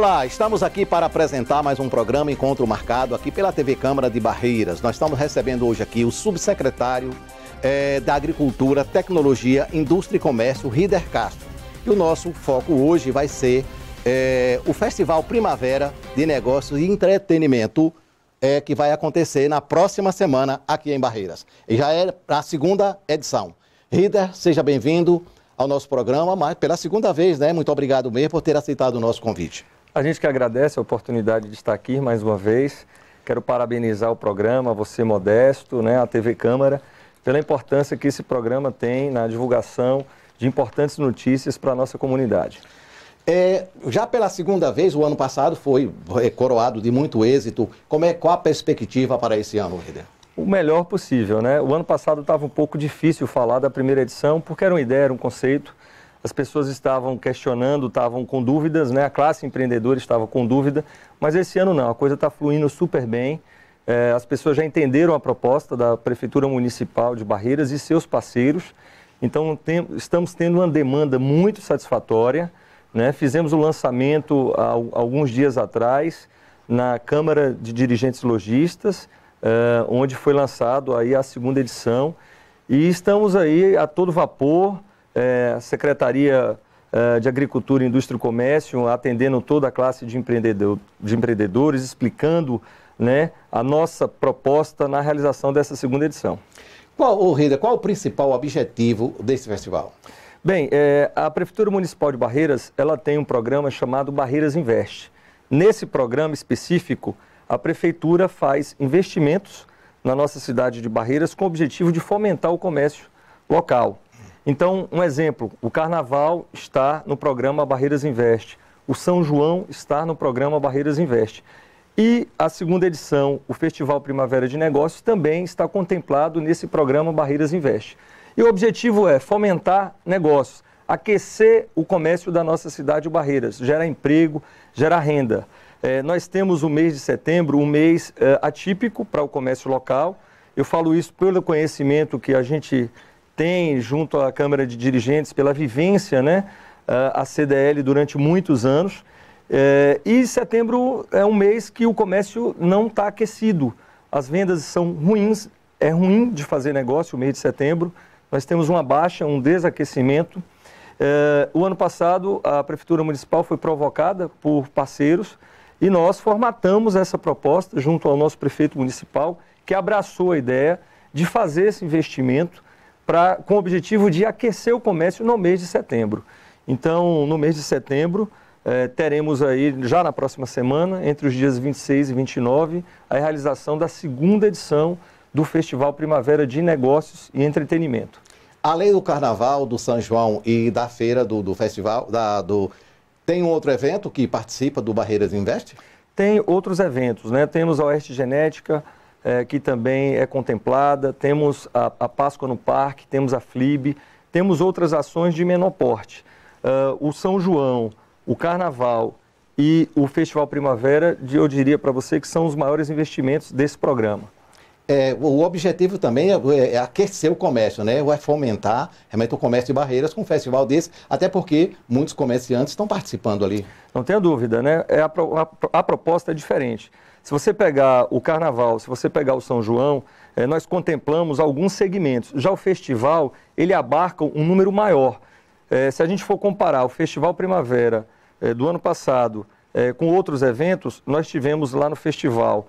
Olá, estamos aqui para apresentar mais um programa Encontro Marcado aqui pela TV Câmara de Barreiras. Nós estamos recebendo hoje aqui o subsecretário é, da Agricultura, Tecnologia, Indústria e Comércio, Rider Castro. E o nosso foco hoje vai ser é, o Festival Primavera de Negócios e Entretenimento é, que vai acontecer na próxima semana aqui em Barreiras. E já é a segunda edição. Rider, seja bem-vindo ao nosso programa, mas pela segunda vez, né? Muito obrigado mesmo por ter aceitado o nosso convite. A gente que agradece a oportunidade de estar aqui mais uma vez. Quero parabenizar o programa, você modesto, né, a TV Câmara, pela importância que esse programa tem na divulgação de importantes notícias para a nossa comunidade. É, já pela segunda vez, o ano passado foi é, coroado de muito êxito. Como é, qual a perspectiva para esse ano, Rider? O melhor possível, né? O ano passado estava um pouco difícil falar da primeira edição, porque era uma ideia, era um conceito as pessoas estavam questionando, estavam com dúvidas, né? a classe empreendedora estava com dúvida, mas esse ano não, a coisa está fluindo super bem. É, as pessoas já entenderam a proposta da Prefeitura Municipal de Barreiras e seus parceiros, então tem, estamos tendo uma demanda muito satisfatória. Né? Fizemos o lançamento há, alguns dias atrás na Câmara de Dirigentes Logistas, é, onde foi lançado aí a segunda edição. E estamos aí a todo vapor, é, Secretaria é, de Agricultura, Indústria e Comércio, atendendo toda a classe de, empreendedor, de empreendedores, explicando né, a nossa proposta na realização dessa segunda edição. Qual, oh, Rida, qual o principal objetivo desse festival? Bem, é, a Prefeitura Municipal de Barreiras, ela tem um programa chamado Barreiras Investe. Nesse programa específico, a Prefeitura faz investimentos na nossa cidade de Barreiras com o objetivo de fomentar o comércio local. Então, um exemplo, o Carnaval está no programa Barreiras Investe, o São João está no programa Barreiras Investe. E a segunda edição, o Festival Primavera de Negócios, também está contemplado nesse programa Barreiras Investe. E o objetivo é fomentar negócios, aquecer o comércio da nossa cidade Barreiras, gerar emprego, gerar renda. É, nós temos o mês de setembro, um mês é, atípico para o comércio local. Eu falo isso pelo conhecimento que a gente tem junto à Câmara de Dirigentes pela vivência, né, a CDL durante muitos anos. É, e setembro é um mês que o comércio não está aquecido. As vendas são ruins, é ruim de fazer negócio o mês de setembro. Nós temos uma baixa, um desaquecimento. É, o ano passado, a Prefeitura Municipal foi provocada por parceiros e nós formatamos essa proposta junto ao nosso prefeito municipal, que abraçou a ideia de fazer esse investimento pra, com o objetivo de aquecer o comércio no mês de setembro. Então, no mês de setembro, eh, teremos aí, já na próxima semana, entre os dias 26 e 29, a realização da segunda edição do Festival Primavera de Negócios e Entretenimento. Além do Carnaval, do São João e da feira do, do festival, da, do... tem um outro evento que participa do Barreiras Invest? Tem outros eventos, né? Temos a Oeste Genética, é, que também é contemplada, temos a, a, Páscoa no Parque, temos a FLIB, temos outras ações de menor porte. Uh, o São João, o Carnaval e o Festival Primavera, eu diria para você que são os maiores investimentos desse programa. É, o objetivo também é, é, aquecer o comércio, né? É fomentar realmente o comércio de barreiras com um festival desse, até porque muitos comerciantes estão participando ali. Não tenha dúvida, né? É a, a, a proposta é diferente. Se você pegar o Carnaval, se você pegar o São João, é, nós contemplamos alguns segmentos. Já o festival, ele abarca um número maior. É, se a gente for comparar o Festival Primavera é, do ano passado com outros eventos, nós tivemos lá no festival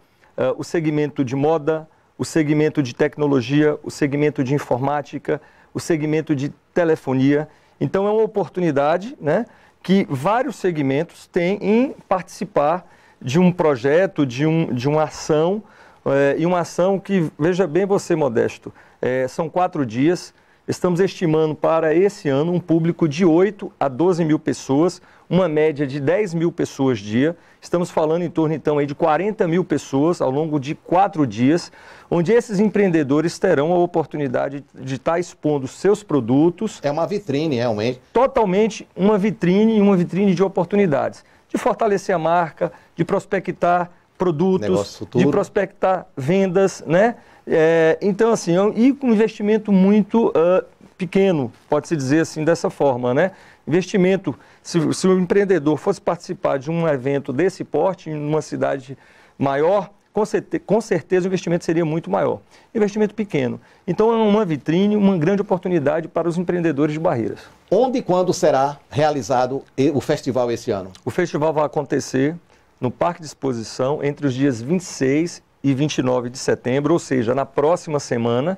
o segmento de moda, o segmento de tecnologia, o segmento de informática, o segmento de telefonia. Então é uma oportunidade né, que vários segmentos têm em participar de um projeto, de, um, de uma ação, é, e uma ação que, veja bem você, Modesto, é, são quatro dias, estamos estimando para esse ano um público de 8 a 12 mil pessoas, uma média de 10 mil pessoas dia, estamos falando em torno então aí de 40 mil pessoas ao longo de quatro dias, onde esses empreendedores terão a oportunidade de estar expondo seus produtos. É uma vitrine, realmente. Totalmente uma vitrine, uma vitrine de oportunidades de fortalecer a marca, de prospectar produtos, de prospectar vendas, né? É, então, assim, é e com um investimento muito uh, pequeno, pode-se dizer assim, dessa forma, né? Investimento, se, se o empreendedor fosse participar de um evento desse porte, em uma cidade maior, com, certeza, com certeza o investimento seria muito maior. Investimento pequeno. Então é uma vitrine, uma grande oportunidade para os empreendedores de Barreiras. Onde e quando será realizado o festival esse ano? O festival vai acontecer no Parque de Exposição entre os dias 26 e 29 de setembro, ou seja, na próxima semana.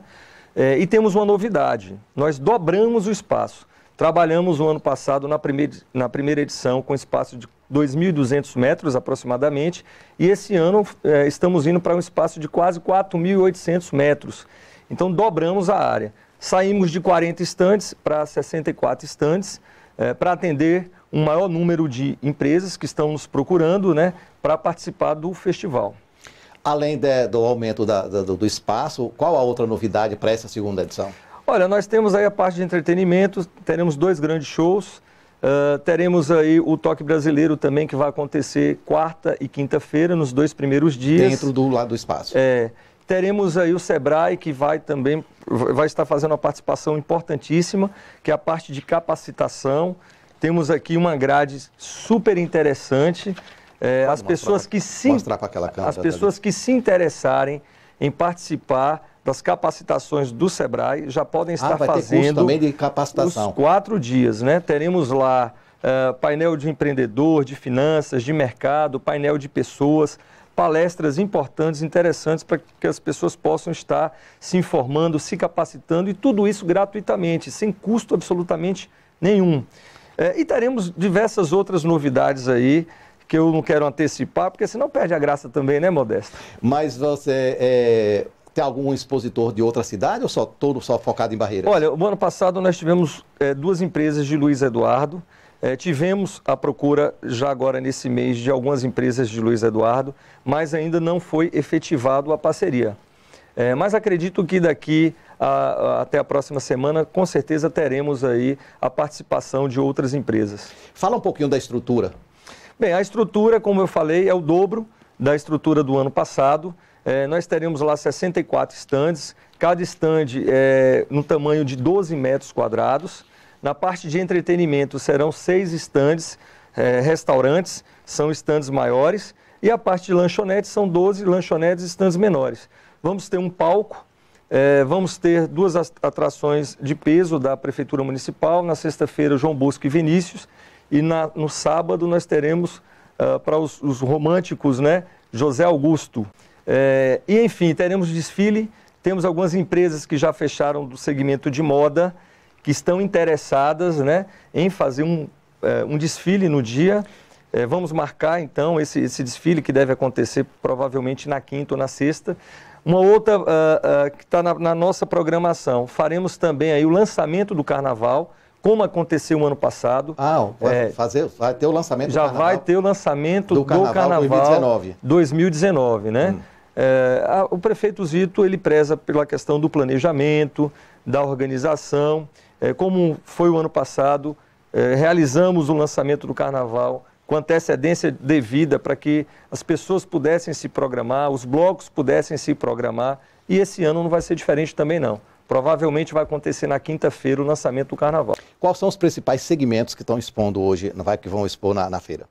É, e temos uma novidade: nós dobramos o espaço. Trabalhamos o ano passado na primeira, na primeira edição com espaço de 2.200 metros aproximadamente, e esse ano eh, estamos indo para um espaço de quase 4.800 metros. Então dobramos a área. Saímos de 40 estantes para 64 estantes eh, para atender um maior número de empresas que estão nos procurando né, para participar do festival. Além de, do aumento da, do espaço, qual a outra novidade para essa segunda edição? Olha, nós temos aí a parte de entretenimento, teremos dois grandes shows. Ah, teremos aí o toque brasileiro também, que vai acontecer quarta e quinta-feira, nos dois primeiros dias. Dentro do lado do espaço. É. Teremos aí o Sebrae, que vai também vai estar fazendo uma participação importantíssima, que é a parte de capacitação. Temos aqui uma grade super interessante. É, as pessoas pra, que se as pessoas ali. que se interessarem em participar das capacitações do SEBRAE, já podem ah, estar ah, vai fazendo. Ter também de capacitação. Os quatro dias, né? Teremos lá uh, painel de empreendedor, de finanças, de mercado, painel de pessoas, palestras importantes, interessantes para que as pessoas possam estar se informando, se capacitando e tudo isso gratuitamente, sem custo absolutamente nenhum. É, e teremos diversas outras novidades aí que eu não quero antecipar, porque senão perde a graça também, né, Modesto? Mas você é, tem algum expositor de outra cidade ou só todo só focado em Barreiras? Olha, o ano passado nós tivemos é, duas empresas de Luiz Eduardo. É, tivemos a procura já agora nesse mês de algumas empresas de Luiz Eduardo, mas ainda não foi efetivado a parceria. É, mas acredito que daqui a, a, até a próxima semana, com certeza teremos aí a participação de outras empresas. Fala um pouquinho da estrutura Bem, a estrutura, como eu falei, é o dobro da estrutura do ano passado. É, nós teremos lá 64 estandes, cada estande é no tamanho de 12 metros quadrados. Na parte de entretenimento serão seis estandes, é, restaurantes, são estandes maiores, e a parte de lanchonetes são 12 lanchonetes e estandes menores. Vamos ter um palco, é, vamos ter duas atrações de peso da Prefeitura Municipal, na sexta-feira João Bosco e Vinícius, e na, no sábado nós teremos uh, para os, os, românticos, né? José Augusto. É, e enfim, teremos desfile. Temos algumas empresas que já fecharam do segmento de moda, que estão interessadas né, em fazer um, é, um desfile no dia. É, vamos marcar então esse, esse desfile que deve acontecer provavelmente na quinta ou na sexta. Uma outra uh, uh, que está na, na, nossa programação, faremos também aí o lançamento do carnaval, como aconteceu o ano passado. Ah, vai, é, fazer, vai ter o lançamento do Já carnaval, vai ter o lançamento do Carnaval, do carnaval 2019. 2019, né? Hum. É, a, o prefeito Zito, ele preza pela questão do planejamento, da organização. É, como foi o ano passado, é, realizamos o lançamento do Carnaval com antecedência devida para que as pessoas pudessem se programar, os blocos pudessem se programar. E esse ano não vai ser diferente também, não. Provavelmente vai acontecer na quinta-feira o lançamento do carnaval. Quais são os principais segmentos que estão expondo hoje, vai que vão expor na, na feira?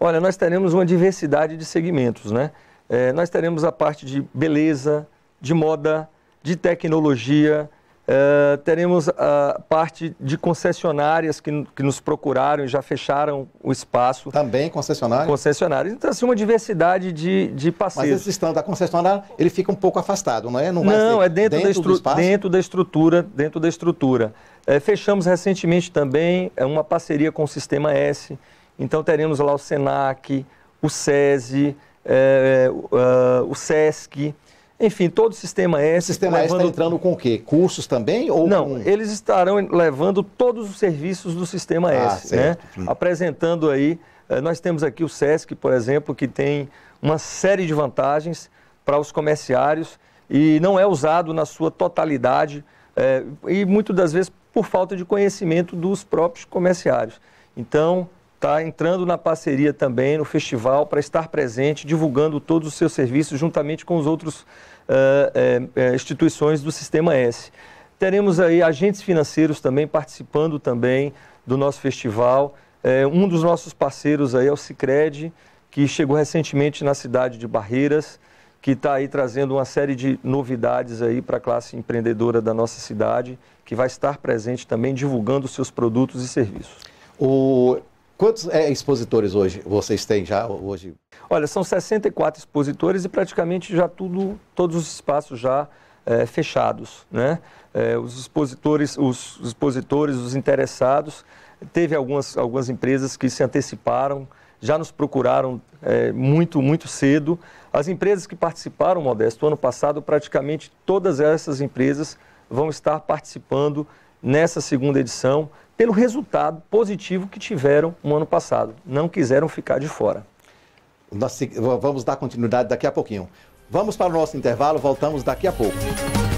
Olha, nós teremos uma diversidade de segmentos, né? É, nós teremos a parte de beleza, de moda, de tecnologia, eh, teremos a ah, parte de concessionárias que, que nos procuraram e já fecharam o espaço. Também concessionárias? Concessionárias. Então, assim, uma diversidade de, de parceiros. Mas esse stand da concessionária, ele fica um pouco afastado, não é? Não, não é dentro, dentro, da estru... dentro da estrutura. Dentro da estrutura. É, fechamos recentemente também eh, uma parceria com o Sistema S. Então, teremos lá o SENAC, o SESI, é, é, o SESC. Enfim, todo o sistema S. O sistema tá levando... S está entrando com o quê? Cursos também? Ou Não, com... eles estarão levando todos os serviços do sistema ah, S, né? certo. né? Hum. Apresentando aí. Eh, nós temos aqui o SESC, por exemplo, que tem uma série de vantagens para os comerciários e não é usado na sua totalidade é, e muitas das vezes por falta de conhecimento dos próprios comerciários. Então, está entrando na parceria também no festival para estar presente, divulgando todos os seus serviços juntamente com os outros uh, uh, instituições do Sistema S. Teremos aí agentes financeiros também participando também do nosso festival. Uh, um dos nossos parceiros aí é o Cicred, que chegou recentemente na cidade de Barreiras, que está aí trazendo uma série de novidades aí para a classe empreendedora da nossa cidade, que vai estar presente também divulgando seus produtos e serviços. O Quantos é, expositores hoje vocês têm já hoje? Olha, são 64 expositores e praticamente já tudo, todos os espaços já é, fechados, né? É, os expositores, os, expositores, os interessados, teve algumas, algumas empresas que se anteciparam, já nos procuraram é, muito, muito cedo. As empresas que participaram, Modesto, ano passado, praticamente todas essas empresas vão estar participando nessa segunda edição, pelo resultado positivo que tiveram no ano passado. Não quiseram ficar de fora. Nós vamos dar continuidade daqui a pouquinho. Vamos para o nosso intervalo, voltamos daqui a pouco.